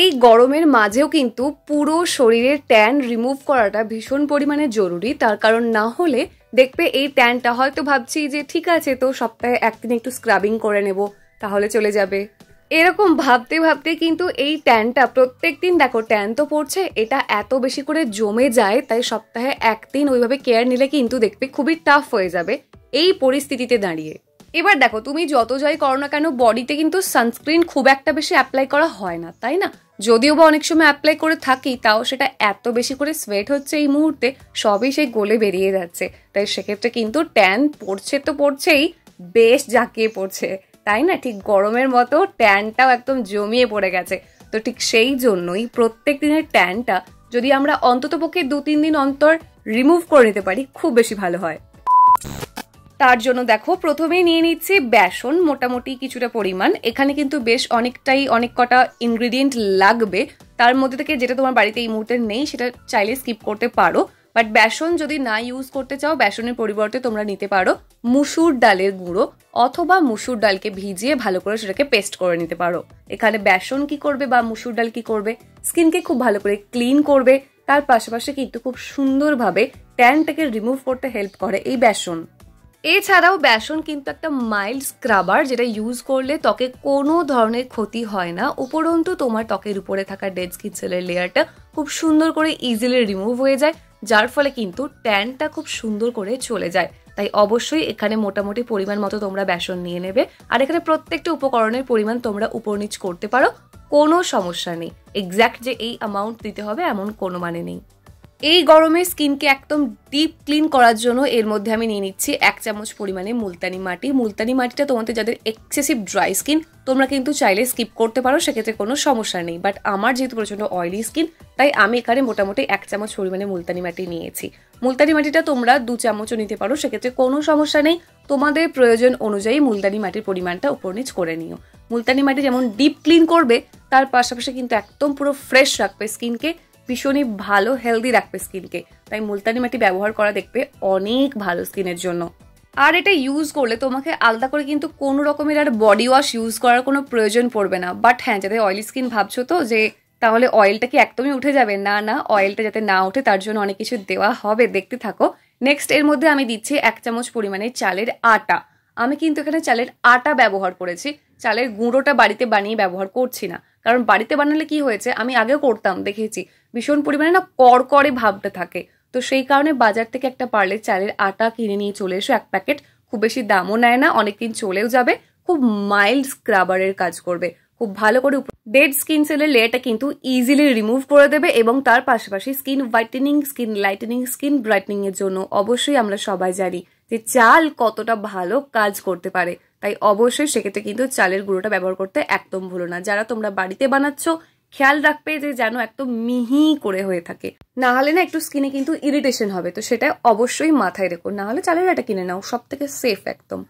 এই গরমের মাঝেও কিন্তু পুরো শরীরের ট্যান রিমুভ করাটা ভীষণ পরিমাণে জরুরি তার কারণ না হলে দেখবে এই ট্যানটা হয়তো ভাবছি যে ঠিক আছে তো সপ্তাহে একদিন একটু স্ক্রাবিং করে নেব তাহলে চলে যাবে এরকম ভাবতে ভাবতে কিন্তু এই ট্যানটা প্রত্যেক দিন দেখো ট্যান তো পড়ছে এটা এত বেশি করে জমে যায় তাই সপ্তাহে একদিন ওইভাবে কেয়ার নিলে কিন্তু দেখবে খুবই টাফ হয়ে যাবে এই পরিস্থিতিতে দাঁড়িয়ে এবার দেখো তুমি যত যাই করো না কেন বডিতে কিন্তু সানস্ক্রিন খুব একটা বেশি অ্যাপ্লাই করা হয় না তাই না যদিও বা অনেক সময় অ্যাপ্লাই করে থাকি তাও সেটা এত বেশি করে সোয়েট হচ্ছে এই মুহূর্তে সবই সেই গোলে বেরিয়ে যাচ্ছে তাই সেক্ষেত্রে কিন্তু ট্যান পড়ছে তো পড়ছেই বেশ জাঁকিয়ে পড়ছে তাই না ঠিক গরমের মতো ট্যানটাও একদম জমিয়ে পড়ে গেছে তো ঠিক সেই জন্যই প্রত্যেক দিনের ট্যানটা যদি আমরা অন্ততপক্ষে দু তিন দিন অন্তর রিমুভ করে নিতে পারি খুব বেশি ভালো হয় তার জন্য দেখো প্রথমেই নিয়ে নিচ্ছি বেসন মোটামুটি কিছুটা পরিমাণ এখানে কিন্তু বেশ অনেকটাই অনেক কটা ইনগ্রিডিয়েন্ট লাগবে তার মধ্যে থেকে যেটা তোমার বাড়িতে এই মুহূর্তে নেই সেটা চাইলে স্কিপ করতে পারো বাট বেসন যদি না ইউজ করতে চাও বেসনের পরিবর্তে তোমরা নিতে পারো মুসুর ডালের গুঁড়ো অথবা মুসুর ডালকে ভিজিয়ে ভালো করে সেটাকে পেস্ট করে নিতে পারো এখানে বেসন কি করবে বা মুসুর ডাল কি করবে স্কিনকে খুব ভালো করে ক্লিন করবে তার পাশাপাশি কিন্তু খুব সুন্দরভাবে ট্যানটাকে রিমুভ করতে হেল্প করে এই বেসন এছাড়াও বেসন কিন্তু একটা মাইল্ড স্ক্রাবার যেটা ইউজ করলে ত্বকে কোনো ধরনের ক্ষতি হয় না উপরন্তু তোমার ত্বকের উপরে থাকা ডেড স্কিন সেলের লেয়ারটা খুব সুন্দর করে ইজিলি রিমুভ হয়ে যায় যার ফলে কিন্তু ট্যানটা খুব সুন্দর করে চলে যায় তাই অবশ্যই এখানে মোটামুটি পরিমাণ মতো তোমরা বেসন নিয়ে নেবে আর এখানে প্রত্যেকটা উপকরণের পরিমাণ তোমরা উপর করতে পারো কোনো সমস্যা নেই এক্স্যাক্ট যে এই অ্যামাউন্ট দিতে হবে এমন কোনো মানে নেই এই গরমে স্কিনকে একদম ডিপ ক্লিন করার জন্য এর মধ্যে আমি নিয়ে নিচ্ছি এক চামচ পরিমাণে মুলতানি মাটি মুলতানি মাটিটা তোমাদের যাদের এক্সেসিভ ড্রাই স্কিন তোমরা কিন্তু চাইলে স্কিপ করতে পারো সেক্ষেত্রে কোনো সমস্যা নেই বাট আমার যেহেতু প্রচণ্ড অয়েলি স্কিন তাই আমি এখানে মোটামুটি এক চামচ পরিমাণে মুলতানি মাটি নিয়েছি মুলতানি মাটিটা তোমরা দু চামচও নিতে পারো সেক্ষেত্রে কোনো সমস্যা নেই তোমাদের প্রয়োজন অনুযায়ী মুলতানি মাটির পরিমাণটা উপর নিচ করে নিও মুলতানি মাটি যেমন ডিপ ক্লিন করবে তার পাশাপাশি কিন্তু একদম পুরো ফ্রেশ রাখবে স্কিনকে ভীষণই ভালো হেলদি রাখবে স্কিনকে তাই মুলতানি মাটি ব্যবহার করা দেখবে অনেক ভালো স্কিনের জন্য আর এটা ইউজ করলে তোমাকে আলাদা করে কিন্তু কোনো রকমের আর বডি ওয়াশ ইউজ করার কোনো প্রয়োজন পড়বে না বাট হ্যাঁ যাতে অয়েলি স্কিন ভাবছো তো যে তাহলে অয়েলটা কি একদমই উঠে যাবে না না অয়েলটা যাতে না উঠে তার জন্য অনেক কিছু দেওয়া হবে দেখতে থাকো নেক্সট এর মধ্যে আমি দিচ্ছি এক চামচ পরিমাণে চালের আটা আমি কিন্তু এখানে চালের আটা ব্যবহার করেছি চালের গুঁড়োটা বাড়িতে বানিয়ে ব্যবহার করছি না কারণ বাড়িতে বানালে কি হয়েছে আমি আগেও করতাম দেখেছি ভীষণ পরিমাণে না কড়কড়ে ভাবটা থাকে তো সেই কারণে বাজার থেকে একটা পার্লে চালের আটা কিনে নিয়ে চলে এসো এক প্যাকেট খুব বেশি দামও নেয় না অনেকদিন চলেও যাবে খুব মাইল্ড স্ক্রাবারের কাজ করবে খুব ভালো করে ডেড স্কিন সেলের লেয়ারটা কিন্তু ইজিলি রিমুভ করে দেবে এবং তার পাশাপাশি skin whitening skin lightening skin brightening এর জন্য অবশ্যই আমরা সবাই জানি যে চাল কতটা ভালো কাজ করতে পারে তাই অবশ্যই সেক্ষেত্রে কিন্তু চালের গুঁড়োটা ব্যবহার করতে একদম ভুলো না যারা তোমরা বাড়িতে বানাচ্ছ খেয়াল রাখবে যে যেন একদম মিহি করে হয়ে থাকে না হলে না একটু স্কিনে কিন্তু ইরিটেশন হবে তো সেটা অবশ্যই মাথায় রেখো না হলে চালের এটা কিনে নাও সব থেকে সেফ একদম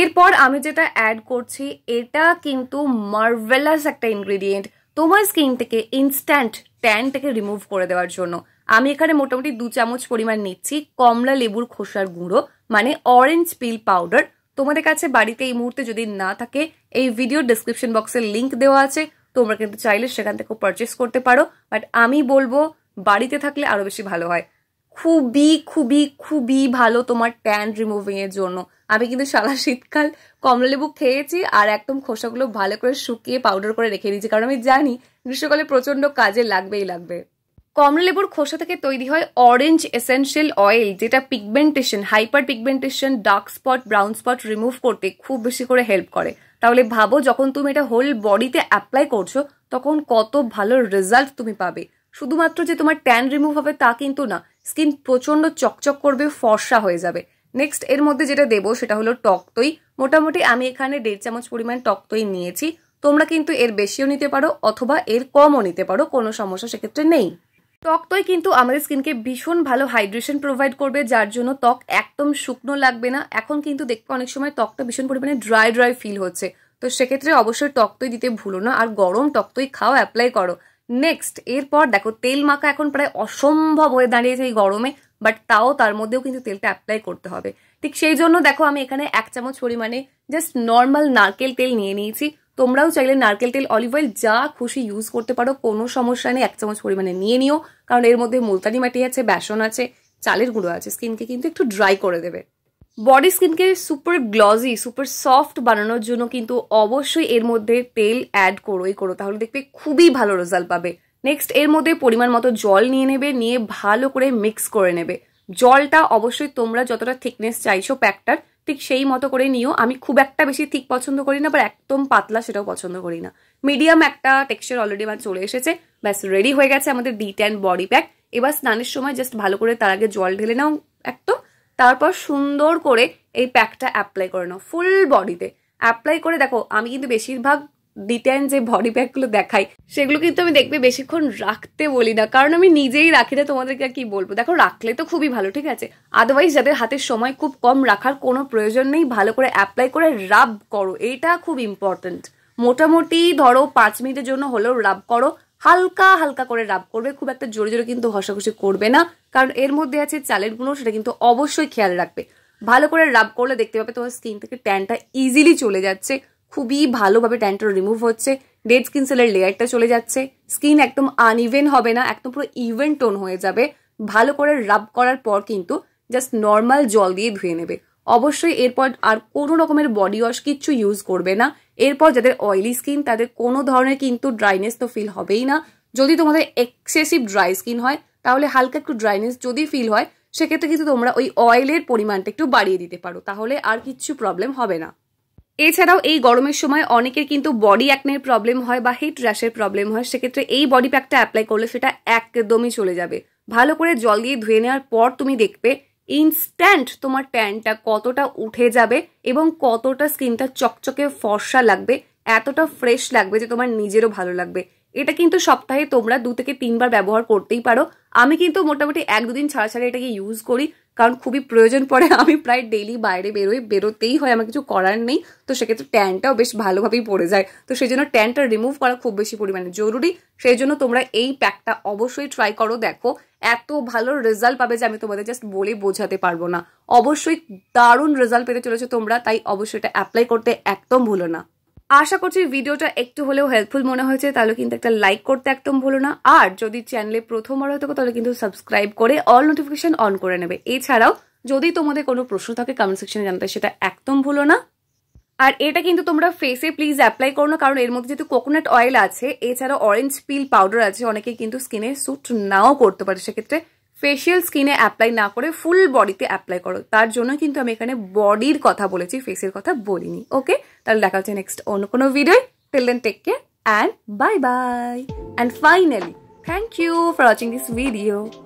এরপর আমি যেটা অ্যাড করছি এটা কিন্তু মার্ভেলাস একটা ইনগ্রিডিয়েন্ট তোমার স্কিন থেকে ইনস্ট্যান্ট ট্যানটাকে রিমুভ করে দেওয়ার জন্য আমি এখানে মোটামুটি দু চামচ পরিমাণ নিচ্ছি কমলা লেবুর খোসার গুঁড়ো মানে অরেঞ্জ পিল পাউডার তোমাদের কাছে বাড়িতে এই মুহূর্তে যদি না থাকে এই ভিডিও ডিসক্রিপশন বক্সের লিঙ্ক দেওয়া আছে তোমরা কিন্তু চাইলে সেখান থেকে পারচেস করতে পারো বাট আমি বলবো বাড়িতে থাকলে আরও বেশি ভালো হয় খুবই খুবই খুবই ভালো তোমার ট্যান এর জন্য আমি কিন্তু সারা শীতকাল কমলালেবু খেয়েছি আর একদম খোসাগুলো ভালো করে শুকিয়ে পাউডার করে রেখে দিয়েছি কারণ আমি জানি গ্রীষ্মকালে প্রচণ্ড কাজে লাগবেই লাগবে কমলালেবুর খোসা থেকে তৈরি হয় অরেঞ্জ এসেন্সিয়াল অয়েল যেটা pigmentation hyper pigmentation dark spot brown spot remove করতে খুব বেশি করে হেল্প করে তাহলে ভাবো যখন তুমি এটা হোল বডিতে অ্যাপ্লাই করছো তখন কত ভালো রেজাল্ট তুমি পাবে শুধুমাত্র যে তোমার ট্যান রিমুভ হবে তা কিন্তু না স্কিন প্রচণ্ড চকচক করবে ফর্সা হয়ে যাবে নেক্সট এর মধ্যে যেটা দেবো সেটা হলো টক মোটামুটি আমি এখানে দেড় চামচ পরিমাণ টক নিয়েছি তোমরা কিন্তু এর বেশিও নিতে পারো অথবা এর কমও নিতে পারো কোনো সমস্যা সেক্ষেত্রে নেই টক কিন্তু আমাদের স্কিনকে ভীষণ ভালো হাইড্রেশন প্রোভাইড করবে যার জন্য ত্বক একদম শুকনো লাগবে না এখন কিন্তু দেখবে অনেক সময় ত্বকটা ভীষণ পরিমাণে ড্রাই ড্রাই ফিল হচ্ছে তো সেক্ষেত্রে অবশ্যই টক দিতে ভুলো না আর গরম টক দই খাও অ্যাপ্লাই করো নেক্সট এরপর দেখো তেল মাখা এখন প্রায় অসম্ভব হয়ে দাঁড়িয়েছে এই গরমে বাট তাও তার মধ্যেও কিন্তু তেলটা অ্যাপ্লাই করতে হবে ঠিক সেই জন্য দেখো আমি এখানে এক চামচ পরিমাণে জাস্ট নর্মাল নারকেল তেল নিয়ে নিয়েছি তোমরাও চাইলে নারকেল তেল অলিভ অয়েল যা খুশি ইউজ করতে পারো কোনো সমস্যা নেই এক চামচ পরিমাণে নিয়ে নিও কারণ এর মধ্যে মুলতানি মাটি আছে বেসন আছে চালের গুঁড়ো আছে স্কিনকে কিন্তু একটু ড্রাই করে দেবে বডি স্কিনকে সুপার গ্লজি সুপার সফট বানানোর জন্য কিন্তু অবশ্যই এর মধ্যে তেল অ্যাড করোই করো তাহলে দেখবে খুবই ভালো রেজাল্ট পাবে নেক্সট এর মধ্যে পরিমাণ মতো জল নিয়ে নেবে নিয়ে ভালো করে মিক্স করে নেবে জলটা অবশ্যই তোমরা যতটা থিকনেস চাইছো প্যাকটার ঠিক সেই মতো করে নিও আমি খুব একটা বেশি ঠিক পছন্দ করি না বা একদম পাতলা সেটাও পছন্দ করি না মিডিয়াম একটা টেক্সচার অলরেডি আমার চলে এসেছে ব্যাস রেডি হয়ে গেছে আমাদের ডি ট্যান বডি প্যাক এবার স্নানের সময় জাস্ট ভালো করে তার আগে জল ঢেলে নাও একদম তারপর সুন্দর করে এই প্যাকটা অ্যাপ্লাই করে নাও ফুল বডিতে অ্যাপ্লাই করে দেখো আমি কিন্তু বেশিরভাগ ডিটেন যে বডি ব্যাগগুলো দেখাই সেগুলো কিন্তু আমি দেখবে বেশিক্ষণ রাখতে বলি না কারণ আমি নিজেই রাখি না তোমাদেরকে আর কি বলবো দেখো রাখলে তো খুবই ভালো ঠিক আছে আদারওয়াইজ যাদের হাতের সময় খুব কম রাখার কোনো প্রয়োজন নেই ভালো করে অ্যাপ্লাই করে রাব করো এটা খুব ইম্পর্টেন্ট মোটামুটি ধরো পাঁচ মিনিটের জন্য হলেও রাব করো হালকা হালকা করে রাব করবে খুব একটা জোরে জোরে কিন্তু ঘষাঘষি করবে না কারণ এর মধ্যে আছে চালের গুঁড়ো সেটা কিন্তু অবশ্যই খেয়াল রাখবে ভালো করে রাব করলে দেখতে পাবে তোমার স্কিন থেকে ট্যানটা ইজিলি চলে যাচ্ছে খুবই ভালোভাবে ট্যান্টার রিমুভ হচ্ছে ডেড স্কিন সেলের লেয়ারটা চলে যাচ্ছে স্কিন একদম আনইভেন হবে না একদম পুরো ইভেন টোন হয়ে যাবে ভালো করে রাব করার পর কিন্তু জাস্ট নর্মাল জল দিয়ে ধুয়ে নেবে অবশ্যই এরপর আর কোনো রকমের বডি ওয়াশ কিচ্ছু ইউজ করবে না এরপর যাদের অয়েলি স্কিন তাদের কোনো ধরনের কিন্তু ড্রাইনেস তো ফিল হবেই না যদি তোমাদের এক্সেসিভ ড্রাই স্কিন হয় তাহলে হালকা একটু ড্রাইনেস যদি ফিল হয় সেক্ষেত্রে কিন্তু তোমরা ওই অয়েলের পরিমাণটা একটু বাড়িয়ে দিতে পারো তাহলে আর কিচ্ছু প্রবলেম হবে না এছাড়াও এই গরমের সময় অনেকের কিন্তু বডি অ্যাকনের প্রবলেম হয় বা হিট র্যাশের প্রবলেম হয় সেক্ষেত্রে এই বডি প্যাকটা অ্যাপ্লাই করলে সেটা একদমই চলে যাবে ভালো করে জল দিয়ে ধুয়ে নেওয়ার পর তুমি দেখবে ইনস্ট্যান্ট তোমার ট্যানটা কতটা উঠে যাবে এবং কতটা স্কিনটা চকচকে ফর্সা লাগবে এতটা ফ্রেশ লাগবে যে তোমার নিজেরও ভালো লাগবে এটা কিন্তু সপ্তাহে তোমরা দু থেকে তিনবার ব্যবহার করতেই পারো আমি কিন্তু মোটামুটি এক দুদিন ছাড়া ছাড়া এটাকে ইউজ করি কারণ খুবই প্রয়োজন পড়ে আমি প্রায় ডেলি বাইরে বেরোই বেরোতেই হয় আমার কিছু করার নেই তো সেক্ষেত্রে ট্যানটাও বেশ ভালোভাবেই পড়ে যায় তো সেই জন্য ট্যানটা রিমুভ করা খুব বেশি পরিমাণে জরুরি সেই জন্য তোমরা এই প্যাকটা অবশ্যই ট্রাই করো দেখো এত ভালো রেজাল্ট পাবে যে আমি তোমাদের জাস্ট বলে বোঝাতে পারবো না অবশ্যই দারুণ রেজাল্ট পেতে চলেছে তোমরা তাই অবশ্যই এটা অ্যাপ্লাই করতে একদম ভুলো না আশা করছি ভিডিওটা একটু হলেও হেল্পফুল মনে হয়েছে তাহলে কিন্তু একটা লাইক করতে একদম ভুলো না আর যদি চ্যানেলে প্রথমবার হয়ে থাকো তাহলে কিন্তু সাবস্ক্রাইব করে অল নোটিফিকেশন অন করে নেবে এছাড়াও যদি তোমাদের কোনো প্রশ্ন থাকে কমেন্ট সেকশনে জানতে সেটা একদম ভুলো না আর এটা কিন্তু তোমরা ফেসে প্লিজ অ্যাপ্লাই করো না কারণ এর মধ্যে যেহেতু কোকোনাট অয়েল আছে এছাড়া অরেঞ্জ পিল পাউডার আছে অনেকে কিন্তু স্কিনে স্যুট নাও করতে পারে সেক্ষেত্রে ফেসিয়াল স্কিনে অ্যাপ্লাই না করে ফুল বডিতে অ্যাপ্লাই করো তার জন্য কিন্তু আমি এখানে বডির কথা বলেছি ফেসের কথা বলিনি ওকে তাহলে দেখা হচ্ছে নেক্সট অন্য কোনো video till then take care and bye bye and finally thank you for watching this video